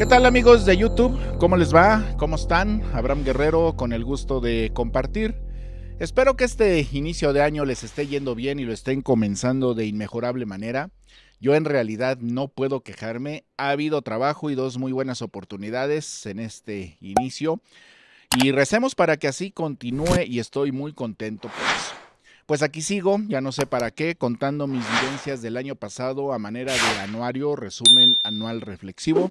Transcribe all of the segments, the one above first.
¿Qué tal amigos de YouTube? ¿Cómo les va? ¿Cómo están? Abraham Guerrero con el gusto de compartir. Espero que este inicio de año les esté yendo bien y lo estén comenzando de inmejorable manera. Yo en realidad no puedo quejarme. Ha habido trabajo y dos muy buenas oportunidades en este inicio. Y recemos para que así continúe y estoy muy contento por eso. Pues aquí sigo, ya no sé para qué, contando mis vivencias del año pasado a manera de anuario, resumen anual reflexivo.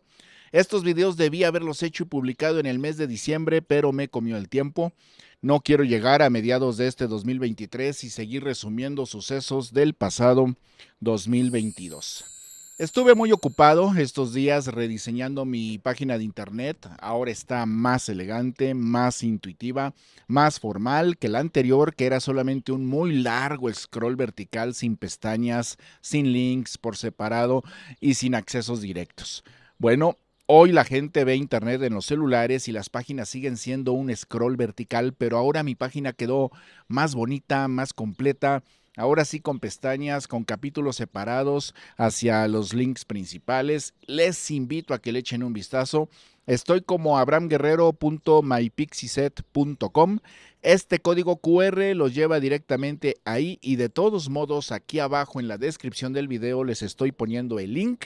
Estos videos debía haberlos hecho y publicado en el mes de diciembre, pero me comió el tiempo. No quiero llegar a mediados de este 2023 y seguir resumiendo sucesos del pasado 2022. Estuve muy ocupado estos días rediseñando mi página de internet. Ahora está más elegante, más intuitiva, más formal que la anterior, que era solamente un muy largo scroll vertical sin pestañas, sin links por separado y sin accesos directos. Bueno, Hoy la gente ve Internet en los celulares y las páginas siguen siendo un scroll vertical, pero ahora mi página quedó más bonita, más completa, ahora sí con pestañas, con capítulos separados hacia los links principales. Les invito a que le echen un vistazo. Estoy como abramguerrero.mypixiset.com. Este código QR los lleva directamente ahí y de todos modos aquí abajo en la descripción del video les estoy poniendo el link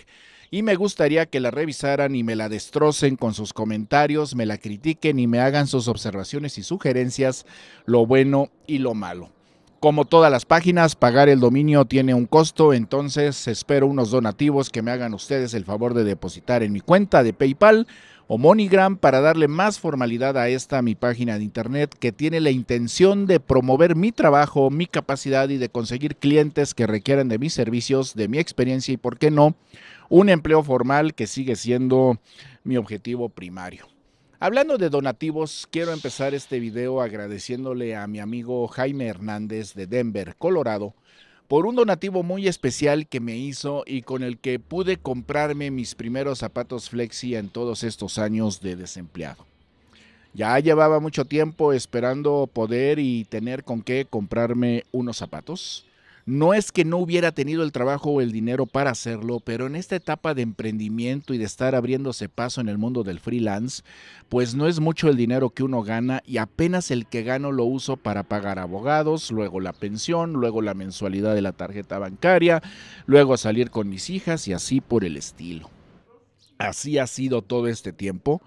y me gustaría que la revisaran y me la destrocen con sus comentarios, me la critiquen y me hagan sus observaciones y sugerencias, lo bueno y lo malo. Como todas las páginas, pagar el dominio tiene un costo, entonces espero unos donativos que me hagan ustedes el favor de depositar en mi cuenta de PayPal o MoneyGram para darle más formalidad a esta mi página de internet que tiene la intención de promover mi trabajo, mi capacidad y de conseguir clientes que requieran de mis servicios, de mi experiencia y por qué no, un empleo formal que sigue siendo mi objetivo primario. Hablando de donativos, quiero empezar este video agradeciéndole a mi amigo Jaime Hernández de Denver, Colorado, por un donativo muy especial que me hizo y con el que pude comprarme mis primeros zapatos flexi en todos estos años de desempleado. Ya llevaba mucho tiempo esperando poder y tener con qué comprarme unos zapatos. No es que no hubiera tenido el trabajo o el dinero para hacerlo, pero en esta etapa de emprendimiento y de estar abriéndose paso en el mundo del freelance, pues no es mucho el dinero que uno gana y apenas el que gano lo uso para pagar abogados, luego la pensión, luego la mensualidad de la tarjeta bancaria, luego salir con mis hijas y así por el estilo. Así ha sido todo este tiempo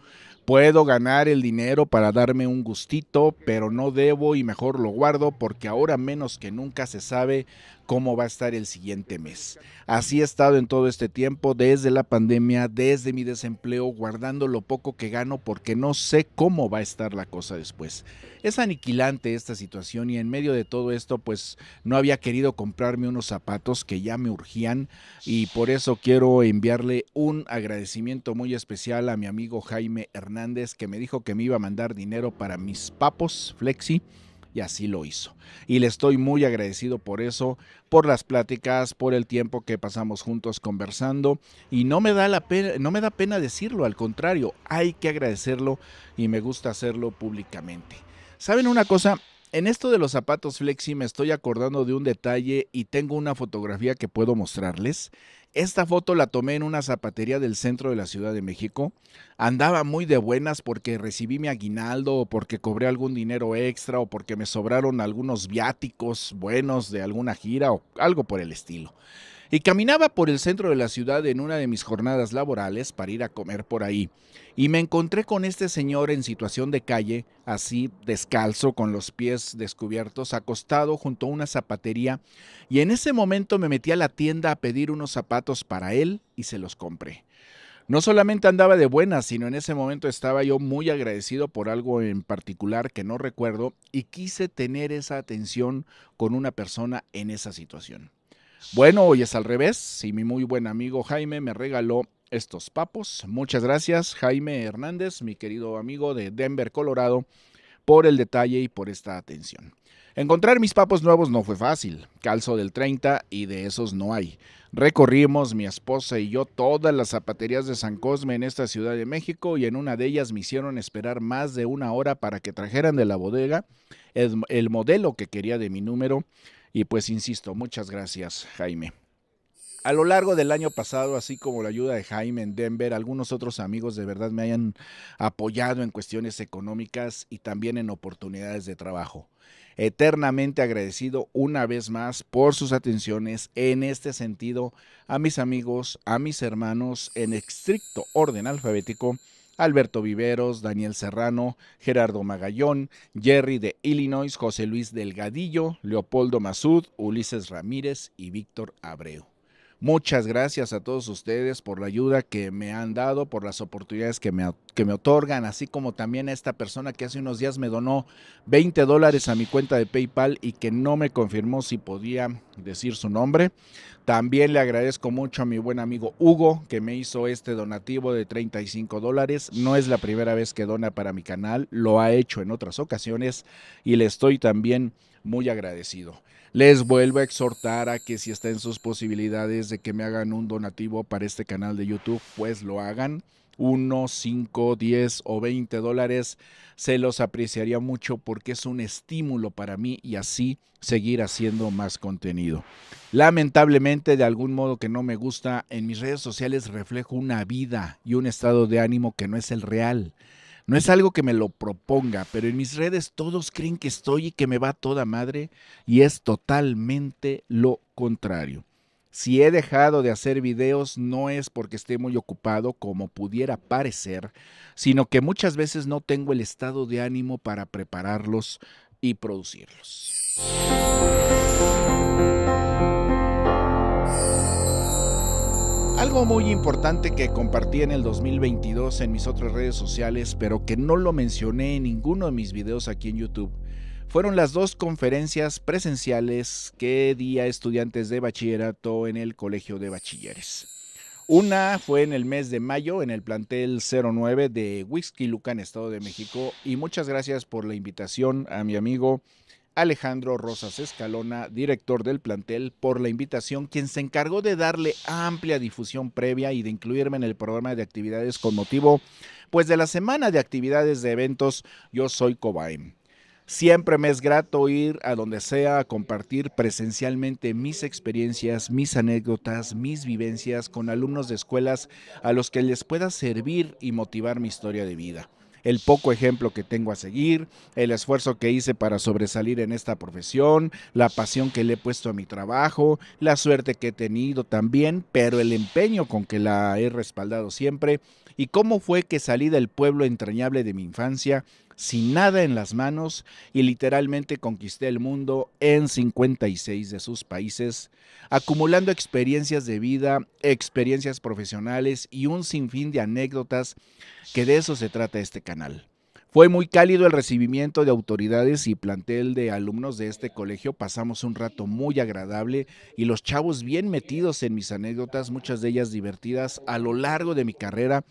Puedo ganar el dinero para darme un gustito, pero no debo y mejor lo guardo porque ahora menos que nunca se sabe cómo va a estar el siguiente mes. Así he estado en todo este tiempo, desde la pandemia, desde mi desempleo, guardando lo poco que gano porque no sé cómo va a estar la cosa después. Es aniquilante esta situación y en medio de todo esto pues no había querido comprarme unos zapatos que ya me urgían y por eso quiero enviarle un agradecimiento muy especial a mi amigo Jaime Hernández que me dijo que me iba a mandar dinero para mis papos Flexi y así lo hizo. Y le estoy muy agradecido por eso, por las pláticas, por el tiempo que pasamos juntos conversando y no me da la pena, no me da pena decirlo, al contrario, hay que agradecerlo y me gusta hacerlo públicamente. ¿Saben una cosa? En esto de los zapatos flexi me estoy acordando de un detalle y tengo una fotografía que puedo mostrarles. Esta foto la tomé en una zapatería del centro de la Ciudad de México. Andaba muy de buenas porque recibí mi aguinaldo o porque cobré algún dinero extra o porque me sobraron algunos viáticos buenos de alguna gira o algo por el estilo y caminaba por el centro de la ciudad en una de mis jornadas laborales para ir a comer por ahí. Y me encontré con este señor en situación de calle, así descalzo, con los pies descubiertos, acostado junto a una zapatería. Y en ese momento me metí a la tienda a pedir unos zapatos para él y se los compré. No solamente andaba de buenas, sino en ese momento estaba yo muy agradecido por algo en particular que no recuerdo y quise tener esa atención con una persona en esa situación. Bueno, hoy es al revés y mi muy buen amigo Jaime me regaló estos papos. Muchas gracias Jaime Hernández, mi querido amigo de Denver, Colorado, por el detalle y por esta atención. Encontrar mis papos nuevos no fue fácil. Calzo del 30 y de esos no hay. Recorrimos mi esposa y yo todas las zapaterías de San Cosme en esta Ciudad de México y en una de ellas me hicieron esperar más de una hora para que trajeran de la bodega el, el modelo que quería de mi número y pues insisto, muchas gracias Jaime. A lo largo del año pasado, así como la ayuda de Jaime en Denver, algunos otros amigos de verdad me hayan apoyado en cuestiones económicas y también en oportunidades de trabajo. Eternamente agradecido una vez más por sus atenciones en este sentido a mis amigos, a mis hermanos en estricto orden alfabético Alberto Viveros, Daniel Serrano, Gerardo Magallón, Jerry de Illinois, José Luis Delgadillo, Leopoldo Masud, Ulises Ramírez y Víctor Abreu. Muchas gracias a todos ustedes por la ayuda que me han dado, por las oportunidades que me, que me otorgan, así como también a esta persona que hace unos días me donó 20 dólares a mi cuenta de PayPal y que no me confirmó si podía decir su nombre. También le agradezco mucho a mi buen amigo Hugo que me hizo este donativo de 35 dólares. No es la primera vez que dona para mi canal, lo ha hecho en otras ocasiones y le estoy también muy agradecido. Les vuelvo a exhortar a que si está en sus posibilidades de que me hagan un donativo para este canal de YouTube, pues lo hagan. Uno, cinco, diez o veinte dólares, se los apreciaría mucho porque es un estímulo para mí y así seguir haciendo más contenido. Lamentablemente, de algún modo que no me gusta, en mis redes sociales reflejo una vida y un estado de ánimo que no es el real. No es algo que me lo proponga, pero en mis redes todos creen que estoy y que me va toda madre y es totalmente lo contrario. Si he dejado de hacer videos no es porque esté muy ocupado como pudiera parecer, sino que muchas veces no tengo el estado de ánimo para prepararlos y producirlos. Algo muy importante que compartí en el 2022 en mis otras redes sociales, pero que no lo mencioné en ninguno de mis videos aquí en YouTube, fueron las dos conferencias presenciales que di a estudiantes de bachillerato en el Colegio de Bachilleres. Una fue en el mes de mayo en el plantel 09 de en Estado de México. Y muchas gracias por la invitación a mi amigo Alejandro Rosas Escalona, director del plantel, por la invitación, quien se encargó de darle amplia difusión previa y de incluirme en el programa de actividades con motivo, pues de la semana de actividades de eventos Yo Soy Cobain. Siempre me es grato ir a donde sea a compartir presencialmente mis experiencias, mis anécdotas, mis vivencias con alumnos de escuelas a los que les pueda servir y motivar mi historia de vida el poco ejemplo que tengo a seguir, el esfuerzo que hice para sobresalir en esta profesión, la pasión que le he puesto a mi trabajo, la suerte que he tenido también, pero el empeño con que la he respaldado siempre y cómo fue que salí del pueblo entrañable de mi infancia sin nada en las manos y literalmente conquisté el mundo en 56 de sus países, acumulando experiencias de vida, experiencias profesionales y un sinfín de anécdotas que de eso se trata este canal. Fue muy cálido el recibimiento de autoridades y plantel de alumnos de este colegio. Pasamos un rato muy agradable y los chavos bien metidos en mis anécdotas, muchas de ellas divertidas a lo largo de mi carrera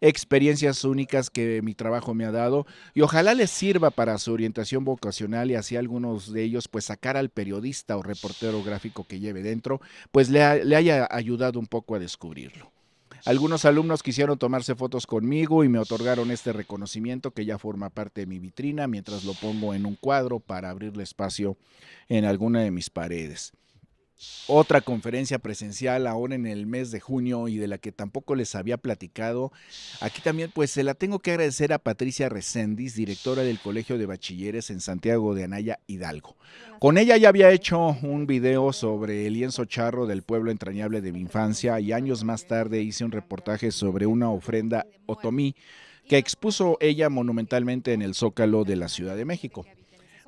experiencias únicas que mi trabajo me ha dado y ojalá les sirva para su orientación vocacional y así algunos de ellos pues sacar al periodista o reportero gráfico que lleve dentro, pues le, le haya ayudado un poco a descubrirlo. Algunos alumnos quisieron tomarse fotos conmigo y me otorgaron este reconocimiento que ya forma parte de mi vitrina mientras lo pongo en un cuadro para abrirle espacio en alguna de mis paredes otra conferencia presencial ahora en el mes de junio y de la que tampoco les había platicado. Aquí también pues se la tengo que agradecer a Patricia Recendis, directora del Colegio de Bachilleres en Santiago de Anaya Hidalgo. Con ella ya había hecho un video sobre el lienzo charro del pueblo entrañable de mi infancia y años más tarde hice un reportaje sobre una ofrenda otomí que expuso ella monumentalmente en el Zócalo de la Ciudad de México.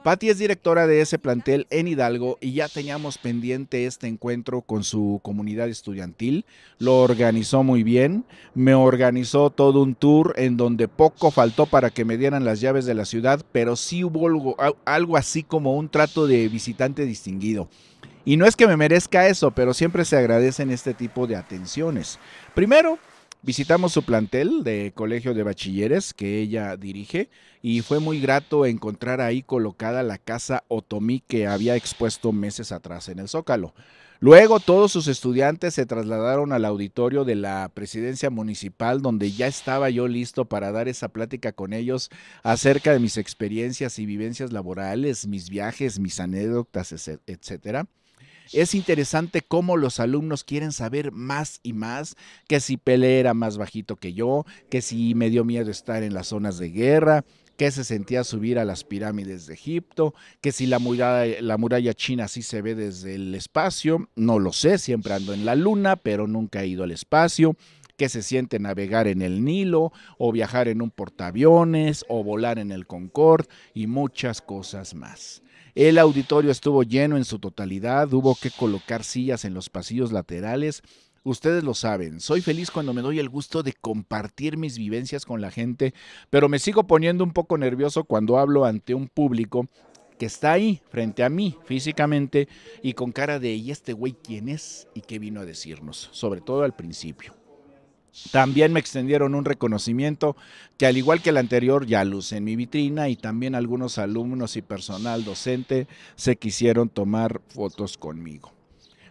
Patti es directora de ese plantel en Hidalgo y ya teníamos pendiente este encuentro con su comunidad estudiantil. Lo organizó muy bien, me organizó todo un tour en donde poco faltó para que me dieran las llaves de la ciudad, pero sí hubo algo, algo así como un trato de visitante distinguido. Y no es que me merezca eso, pero siempre se agradecen este tipo de atenciones. Primero, Visitamos su plantel de Colegio de Bachilleres que ella dirige y fue muy grato encontrar ahí colocada la casa Otomí que había expuesto meses atrás en el Zócalo. Luego todos sus estudiantes se trasladaron al auditorio de la presidencia municipal donde ya estaba yo listo para dar esa plática con ellos acerca de mis experiencias y vivencias laborales, mis viajes, mis anécdotas, etcétera. Es interesante cómo los alumnos quieren saber más y más, que si Pele era más bajito que yo, que si me dio miedo estar en las zonas de guerra, que se sentía subir a las pirámides de Egipto, que si la muralla, la muralla china sí se ve desde el espacio, no lo sé, siempre ando en la luna, pero nunca he ido al espacio, que se siente navegar en el Nilo, o viajar en un portaaviones, o volar en el Concorde, y muchas cosas más. El auditorio estuvo lleno en su totalidad, hubo que colocar sillas en los pasillos laterales. Ustedes lo saben, soy feliz cuando me doy el gusto de compartir mis vivencias con la gente, pero me sigo poniendo un poco nervioso cuando hablo ante un público que está ahí frente a mí físicamente y con cara de ¿y este güey quién es? ¿Y qué vino a decirnos? Sobre todo al principio. También me extendieron un reconocimiento que al igual que el anterior ya luce en mi vitrina y también algunos alumnos y personal docente se quisieron tomar fotos conmigo.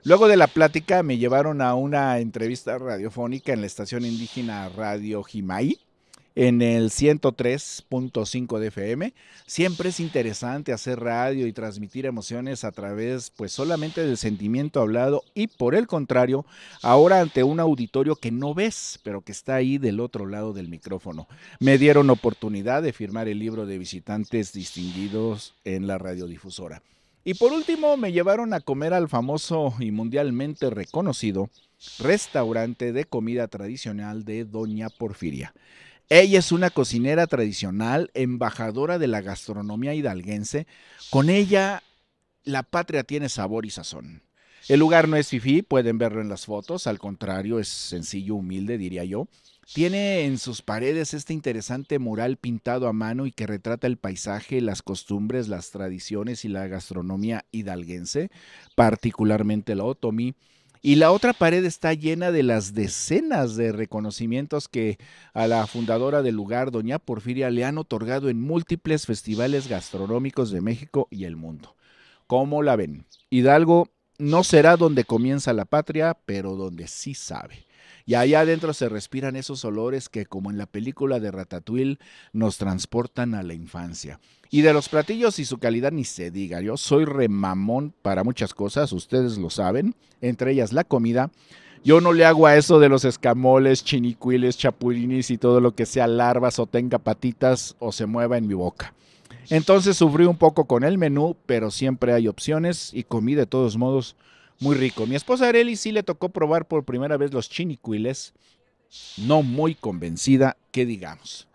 Luego de la plática me llevaron a una entrevista radiofónica en la estación indígena Radio Jimaí, en el 103.5 de FM. Siempre es interesante hacer radio y transmitir emociones a través pues solamente del sentimiento hablado y por el contrario, ahora ante un auditorio que no ves, pero que está ahí del otro lado del micrófono. Me dieron oportunidad de firmar el libro de visitantes distinguidos en la radiodifusora. Y por último, me llevaron a comer al famoso y mundialmente reconocido restaurante de comida tradicional de Doña Porfiria. Ella es una cocinera tradicional, embajadora de la gastronomía hidalguense. Con ella, la patria tiene sabor y sazón. El lugar no es fifí, pueden verlo en las fotos, al contrario, es sencillo, humilde, diría yo. Tiene en sus paredes este interesante mural pintado a mano y que retrata el paisaje, las costumbres, las tradiciones y la gastronomía hidalguense, particularmente la otomí. Y la otra pared está llena de las decenas de reconocimientos que a la fundadora del lugar, doña Porfiria, le han otorgado en múltiples festivales gastronómicos de México y el mundo. ¿Cómo la ven? Hidalgo no será donde comienza la patria, pero donde sí sabe. Y allá adentro se respiran esos olores que, como en la película de Ratatouille, nos transportan a la infancia. Y de los platillos y su calidad ni se diga. Yo soy remamón para muchas cosas, ustedes lo saben, entre ellas la comida. Yo no le hago a eso de los escamoles, chinicuiles, chapulines y todo lo que sea larvas o tenga patitas o se mueva en mi boca. Entonces sufrí un poco con el menú, pero siempre hay opciones y comí de todos modos muy rico. Mi esposa Areli sí le tocó probar por primera vez los chinicuiles, no muy convencida, que digamos.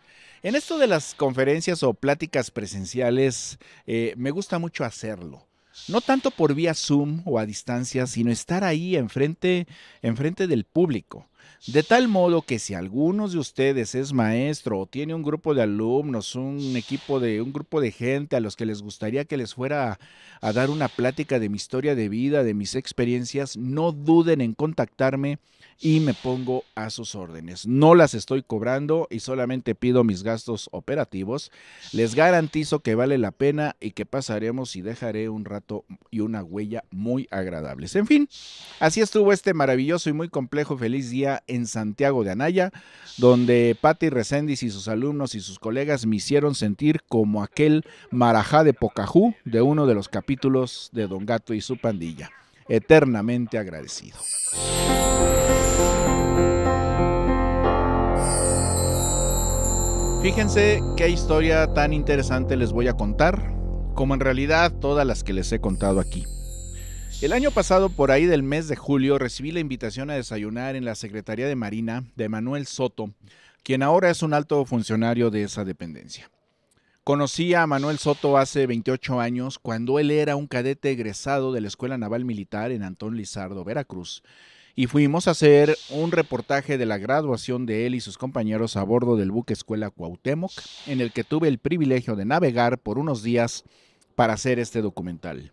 En esto de las conferencias o pláticas presenciales, eh, me gusta mucho hacerlo. No tanto por vía Zoom o a distancia, sino estar ahí enfrente, enfrente del público. De tal modo que si algunos de ustedes es maestro o tiene un grupo de alumnos, un equipo de un grupo de gente a los que les gustaría que les fuera a, dar una plática de mi historia de vida, de mis experiencias, no duden en contactarme y me pongo a sus órdenes. No las estoy cobrando y solamente pido mis gastos operativos. Les garantizo que vale la pena y que pasaremos y dejaré un rato y una huella muy agradables. En fin, así estuvo este maravilloso y muy complejo feliz día en Santiago de Anaya, donde Patti Reséndiz y sus alumnos y sus colegas me hicieron sentir como aquel marajá de Pocahú de uno de los capítulos de Don Gato y su pandilla. Eternamente agradecido. Fíjense qué historia tan interesante les voy a contar, como en realidad todas las que les he contado aquí. El año pasado, por ahí del mes de julio, recibí la invitación a desayunar en la Secretaría de Marina de Manuel Soto, quien ahora es un alto funcionario de esa dependencia. Conocí a Manuel Soto hace 28 años cuando él era un cadete egresado de la Escuela Naval Militar en Antón Lizardo, Veracruz, y fuimos a hacer un reportaje de la graduación de él y sus compañeros a bordo del buque Escuela Cuauhtémoc, en el que tuve el privilegio de navegar por unos días para hacer este documental.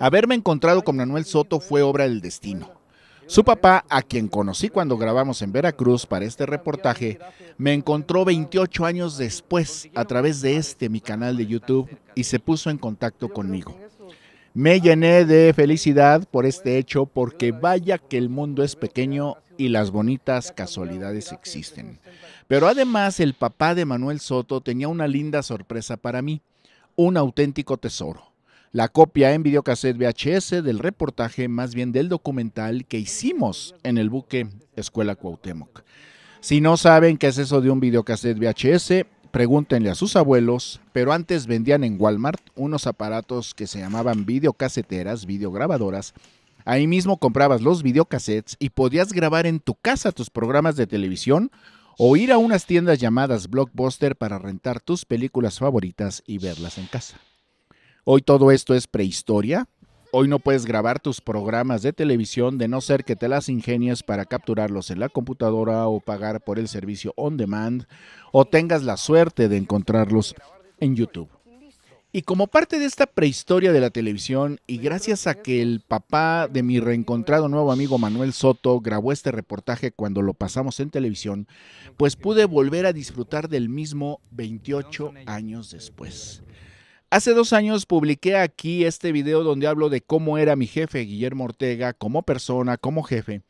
Haberme encontrado con Manuel Soto fue obra del destino. Su papá, a quien conocí cuando grabamos en Veracruz para este reportaje, me encontró 28 años después a través de este mi canal de YouTube y se puso en contacto conmigo. Me llené de felicidad por este hecho porque vaya que el mundo es pequeño y las bonitas casualidades existen. Pero además el papá de Manuel Soto tenía una linda sorpresa para mí, un auténtico tesoro la copia en videocassette VHS del reportaje, más bien del documental que hicimos en el buque Escuela Cuauhtémoc. Si no saben qué es eso de un videocassette VHS, pregúntenle a sus abuelos, pero antes vendían en Walmart unos aparatos que se llamaban videocaseteras, videograbadoras. Ahí mismo comprabas los videocassettes y podías grabar en tu casa tus programas de televisión o ir a unas tiendas llamadas Blockbuster para rentar tus películas favoritas y verlas en casa. Hoy todo esto es prehistoria. Hoy no puedes grabar tus programas de televisión de no ser que te las ingenies para capturarlos en la computadora o pagar por el servicio on demand o tengas la suerte de encontrarlos en YouTube. Y como parte de esta prehistoria de la televisión, y gracias a que el papá de mi reencontrado nuevo amigo Manuel Soto grabó este reportaje cuando lo pasamos en televisión, pues pude volver a disfrutar del mismo 28 años después. Hace dos años publiqué aquí este video donde hablo de cómo era mi jefe, Guillermo Ortega, como persona, como jefe.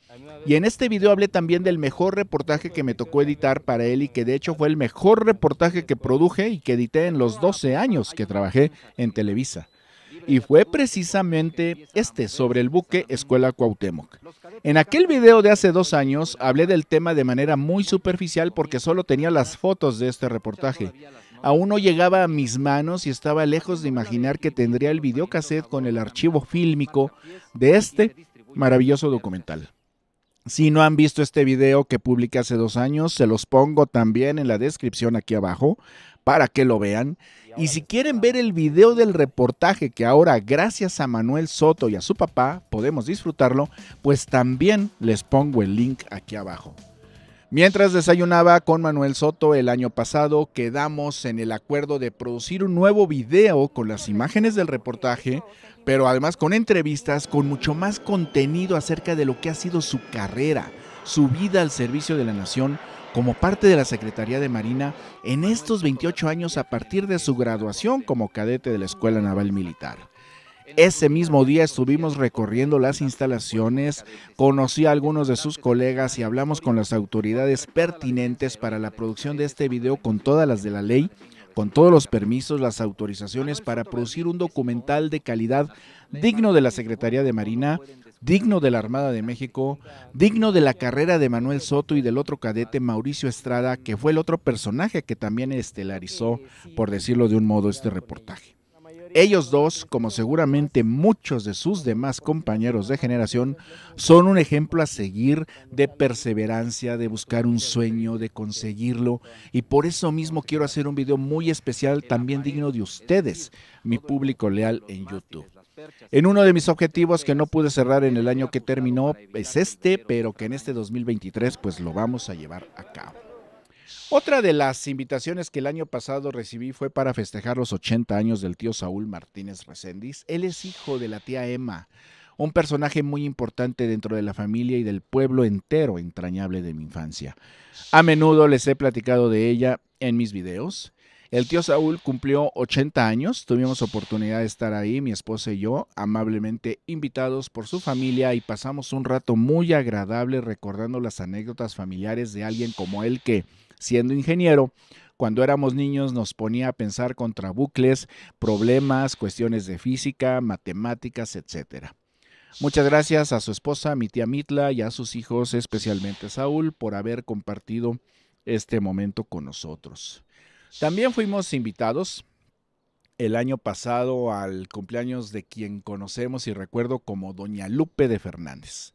Y en este video hablé también del mejor reportaje que me tocó editar para él y que de hecho fue el mejor reportaje que produje y que edité en los 12 años que trabajé en Televisa. Y fue precisamente este sobre el buque Escuela Cuauhtémoc. En aquel video de hace dos años hablé del tema de manera muy superficial porque solo tenía las fotos de este reportaje. Aún no llegaba a mis manos y estaba lejos de imaginar que tendría el videocassette con el archivo fílmico de este maravilloso documental. Si no han visto este video que publiqué hace dos años, se los pongo también en la descripción aquí abajo para que lo vean. Y si quieren ver el video del reportaje que ahora gracias a Manuel Soto y a su papá podemos disfrutarlo, pues también les pongo el link aquí abajo. Mientras desayunaba con Manuel Soto el año pasado, quedamos en el acuerdo de producir un nuevo video con las imágenes del reportaje, pero además con entrevistas, con mucho más contenido acerca de lo que ha sido su carrera, su vida al servicio de la nación como parte de la Secretaría de Marina en estos 28 años a partir de su graduación como cadete de la Escuela Naval Militar. Ese mismo día estuvimos recorriendo las instalaciones, conocí a algunos de sus colegas y hablamos con las autoridades pertinentes para la producción de este video con todas las de la ley, con todos los permisos, las autorizaciones para producir un documental de calidad digno de la Secretaría de Marina, digno de la Armada de México, digno de la carrera de Manuel Soto y del otro cadete Mauricio Estrada, que fue el otro personaje que también estelarizó, por decirlo de un modo, este reportaje. Ellos dos, como seguramente muchos de sus demás compañeros de generación, son un ejemplo a seguir de perseverancia, de buscar un sueño, de conseguirlo. Y por eso mismo quiero hacer un video muy especial, también digno de ustedes, mi público leal en YouTube. En uno de mis objetivos que no pude cerrar en el año que terminó es este, pero que en este 2023 pues lo vamos a llevar a cabo. Otra de las invitaciones que el año pasado recibí fue para festejar los 80 años del tío Saúl Martínez Reséndiz. Él es hijo de la tía Emma, un personaje muy importante dentro de la familia y del pueblo entero entrañable de mi infancia. A menudo les he platicado de ella en mis videos. El tío Saúl cumplió 80 años, tuvimos oportunidad de estar ahí, mi esposa y yo, amablemente invitados por su familia y pasamos un rato muy agradable recordando las anécdotas familiares de alguien como él que siendo ingeniero, cuando éramos niños nos ponía a pensar contra bucles, problemas, cuestiones de física, matemáticas, etc. Muchas gracias a su esposa, mi tía Mitla, y a sus hijos, especialmente Saúl, por haber compartido este momento con nosotros. También fuimos invitados el año pasado al cumpleaños de quien conocemos y recuerdo como Doña Lupe de Fernández.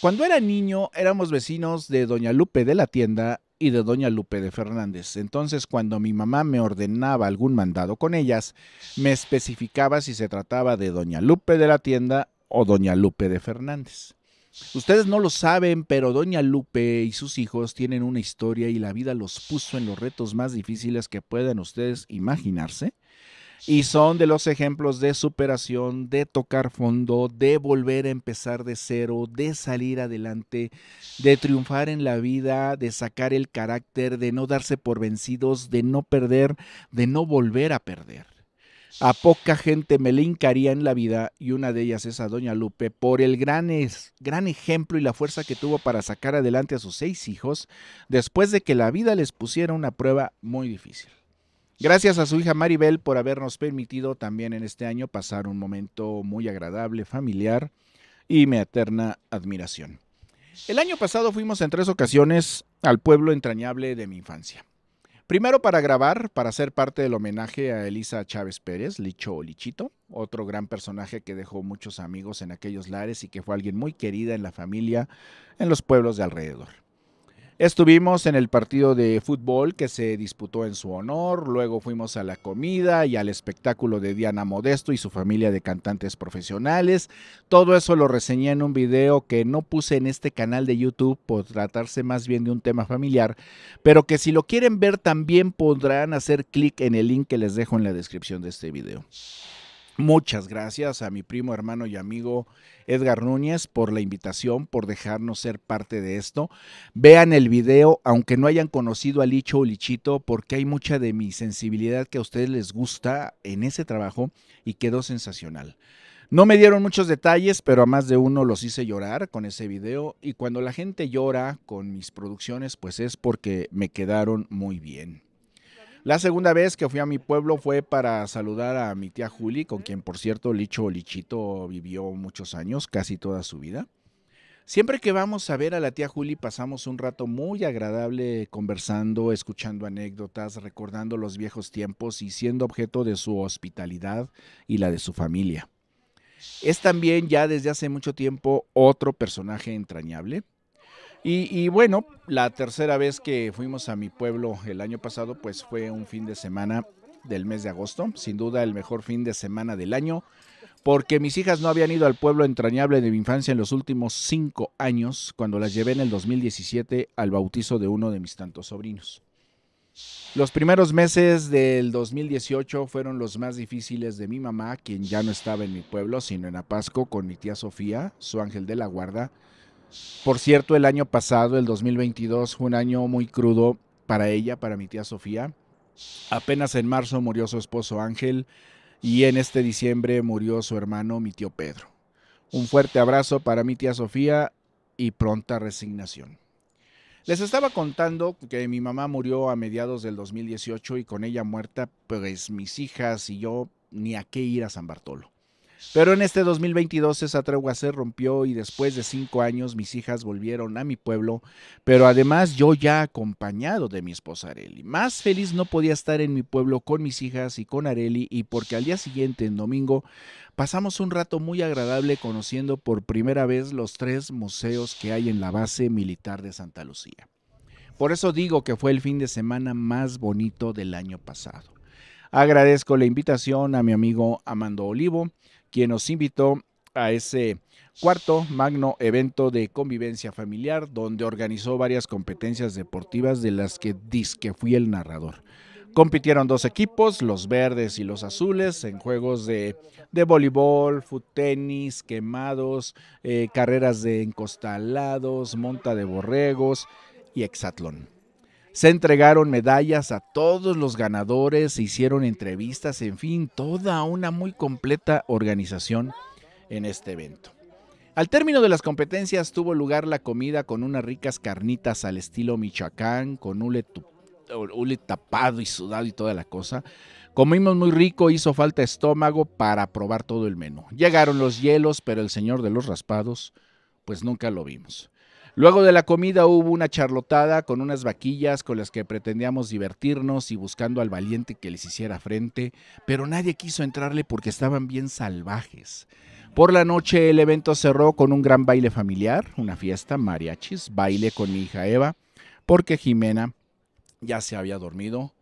Cuando era niño éramos vecinos de Doña Lupe de la tienda y de doña Lupe de Fernández. Entonces, cuando mi mamá me ordenaba algún mandado con ellas, me especificaba si se trataba de doña Lupe de la tienda o doña Lupe de Fernández. Ustedes no lo saben, pero doña Lupe y sus hijos tienen una historia y la vida los puso en los retos más difíciles que puedan ustedes imaginarse y son de los ejemplos de superación, de tocar fondo, de volver a empezar de cero, de salir adelante, de triunfar en la vida, de sacar el carácter, de no darse por vencidos, de no perder, de no volver a perder. A poca gente me le hincaría en la vida y una de ellas es a Doña Lupe por el gran, gran ejemplo y la fuerza que tuvo para sacar adelante a sus seis hijos después de que la vida les pusiera una prueba muy difícil. Gracias a su hija Maribel por habernos permitido también en este año pasar un momento muy agradable, familiar y mi eterna admiración. El año pasado fuimos en tres ocasiones al pueblo entrañable de mi infancia. Primero para grabar, para ser parte del homenaje a Elisa Chávez Pérez, Licho Lichito, otro gran personaje que dejó muchos amigos en aquellos lares y que fue alguien muy querida en la familia, en los pueblos de alrededor. Estuvimos en el partido de fútbol que se disputó en su honor, luego fuimos a la comida y al espectáculo de Diana Modesto y su familia de cantantes profesionales. Todo eso lo reseñé en un video que no puse en este canal de YouTube por tratarse más bien de un tema familiar, pero que si lo quieren ver también podrán hacer clic en el link que les dejo en la descripción de este video. Muchas gracias a mi primo, hermano y amigo Edgar Núñez por la invitación, por dejarnos ser parte de esto. Vean el video, aunque no hayan conocido a Licho o Lichito, porque hay mucha de mi sensibilidad que a ustedes les gusta en ese trabajo y quedó sensacional. No me dieron muchos detalles, pero a más de uno los hice llorar con ese video y cuando la gente llora con mis producciones, pues es porque me quedaron muy bien. La segunda vez que fui a mi pueblo fue para saludar a mi tía Juli, con quien por cierto Licho Lichito vivió muchos años, casi toda su vida. Siempre que vamos a ver a la tía Juli pasamos un rato muy agradable conversando, escuchando anécdotas, recordando los viejos tiempos y siendo objeto de su hospitalidad y la de su familia. Es también ya desde hace mucho tiempo otro personaje entrañable y, bueno, la tercera vez que fuimos a mi pueblo el año pasado, pues fue un fin de semana del mes de agosto, sin duda el mejor fin de semana del año, porque mis hijas no habían ido al pueblo entrañable de mi infancia en los últimos cinco años, cuando las llevé en el 2017 al bautizo de uno de mis tantos sobrinos. Los primeros meses del 2018 fueron los más difíciles de mi mamá, quien ya no estaba en mi pueblo, sino en Apasco con mi tía Sofía, su ángel de la guarda, por cierto, el año pasado, el 2022, fue un año muy crudo para ella, para mi tía Sofía. Apenas en marzo murió su esposo Ángel y en este diciembre murió su hermano, mi tío Pedro. Un fuerte abrazo para mi tía Sofía y pronta resignación. Les estaba contando que mi mamá murió a mediados del 2018 y con ella muerta, pues mis hijas y yo ni a qué ir a San Bartolo. Pero en este 2022 esa tregua se rompió y después de cinco años mis hijas volvieron a mi pueblo, pero además yo ya acompañado de mi esposa Areli. Más feliz no podía estar en mi pueblo con mis hijas y con Areli y porque al día siguiente, en domingo, pasamos un rato muy agradable conociendo por primera vez los tres museos que hay en la base militar de Santa Lucía. Por eso digo que fue el fin de semana más bonito del año pasado. Agradezco la invitación a mi amigo Amando Olivo, quien nos invitó a ese cuarto magno evento de convivencia familiar donde organizó varias competencias deportivas de las que disque fui el narrador. Compitieron dos equipos, los verdes y los azules, en juegos de, de voleibol, tenis, quemados, eh, carreras de encostalados, monta de borregos y hexatlón. Se entregaron medallas a todos los ganadores, se hicieron entrevistas, en fin, toda una muy completa organización en este evento. Al término de las competencias tuvo lugar la comida con unas ricas carnitas al estilo Michoacán, con hule, tapado y sudado y toda la cosa. Comimos muy rico, hizo falta estómago para probar todo el menú. Llegaron los hielos, pero el señor de los raspados, pues nunca lo vimos. Luego de la comida hubo una charlotada con unas vaquillas con las que pretendíamos divertirnos y buscando al valiente que les hiciera frente, pero nadie quiso entrarle porque estaban bien salvajes. Por la noche el evento cerró con un gran baile familiar, una fiesta, mariachis, baile con mi hija Eva, porque Jimena ya se había dormido.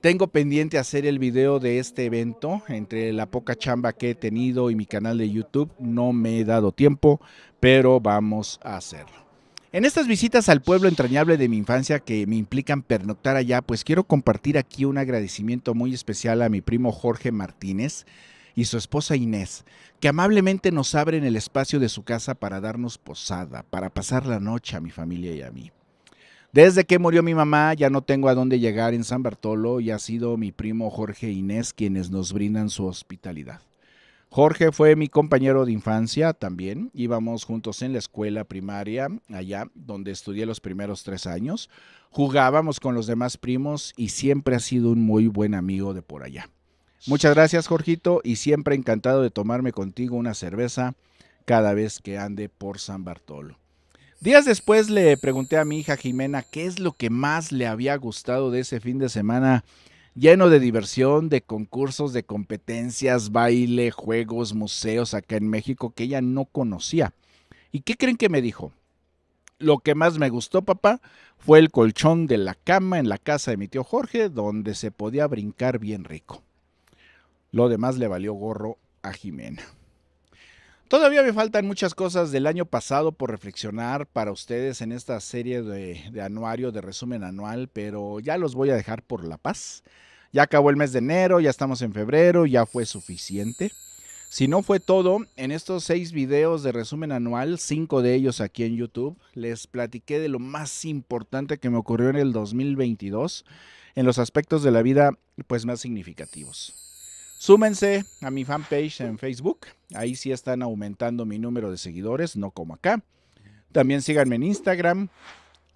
Tengo pendiente hacer el video de este evento. Entre la poca chamba que he tenido y mi canal de YouTube no me he dado tiempo, pero vamos a hacerlo. En estas visitas al pueblo entrañable de mi infancia que me implican pernoctar allá, pues quiero compartir aquí un agradecimiento muy especial a mi primo Jorge Martínez y su esposa Inés, que amablemente nos abren el espacio de su casa para darnos posada, para pasar la noche a mi familia y a mí. Desde que murió mi mamá ya no tengo a dónde llegar en San Bartolo y ha sido mi primo Jorge e Inés quienes nos brindan su hospitalidad. Jorge fue mi compañero de infancia también. Íbamos juntos en la escuela primaria, allá donde estudié los primeros tres años. Jugábamos con los demás primos y siempre ha sido un muy buen amigo de por allá. Muchas gracias, Jorgito, y siempre encantado de tomarme contigo una cerveza cada vez que ande por San Bartolo. Días después le pregunté a mi hija Jimena qué es lo que más le había gustado de ese fin de semana lleno de diversión, de concursos, de competencias, baile, juegos, museos acá en México que ella no conocía. ¿Y qué creen que me dijo? Lo que más me gustó, papá, fue el colchón de la cama en la casa de mi tío Jorge, donde se podía brincar bien rico. Lo demás le valió gorro a Jimena. Todavía me faltan muchas cosas del año pasado por reflexionar para ustedes en esta serie de, anuario, de resumen anual, pero ya los voy a dejar por la paz. Ya acabó el mes de enero, ya estamos en febrero, ya fue suficiente. Si no fue todo, en estos seis videos de resumen anual, cinco de ellos aquí en YouTube, les platiqué de lo más importante que me ocurrió en el 2022 en los aspectos de la vida pues más significativos. Súmense a mi fanpage en Facebook. Ahí sí están aumentando mi número de seguidores, no como acá. También síganme en Instagram.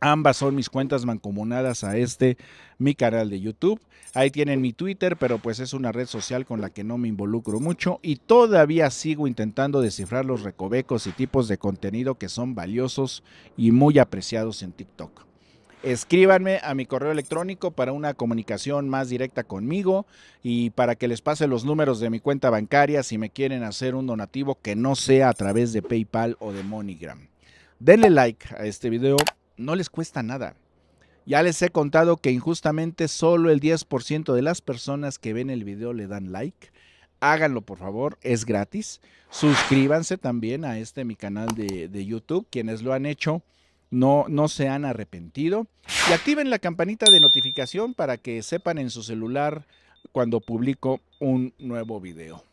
Ambas son mis cuentas mancomunadas a este, mi canal de YouTube. Ahí tienen mi Twitter, pero pues es una red social con la que no me involucro mucho y todavía sigo intentando descifrar los recovecos y tipos de contenido que son valiosos y muy apreciados en TikTok escríbanme a mi correo electrónico para una comunicación más directa conmigo y para que les pase los números de mi cuenta bancaria si me quieren hacer un donativo que no sea a través de PayPal o de MoneyGram. Denle like a este video, no les cuesta nada. Ya les he contado que injustamente solo el 10% de las personas que ven el video le dan like. Háganlo por favor, es gratis. Suscríbanse también a este mi canal de, de YouTube, quienes lo han hecho no, se han arrepentido. Y activen la campanita de notificación para que sepan en su celular cuando publico un nuevo video.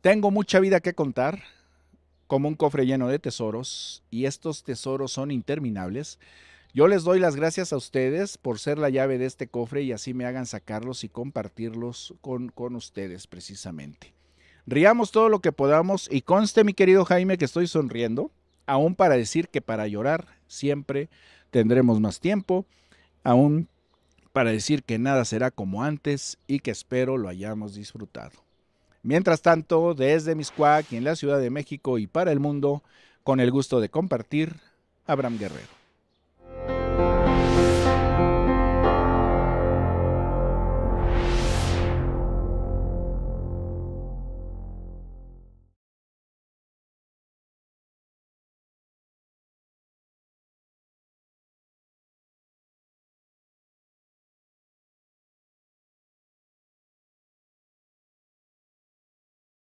Tengo mucha vida que contar, como un cofre lleno de tesoros, y estos tesoros son interminables. Yo les doy las gracias a ustedes por ser la llave de este cofre y así me hagan sacarlos y compartirlos con, con ustedes precisamente. Riamos todo lo que podamos y conste mi querido Jaime que estoy sonriendo, aún para decir que para llorar siempre tendremos más tiempo, aún para decir que nada será como antes y que espero lo hayamos disfrutado. Mientras tanto, desde Miscuac, en la Ciudad de México y para el mundo, con el gusto de compartir, Abraham Guerrero.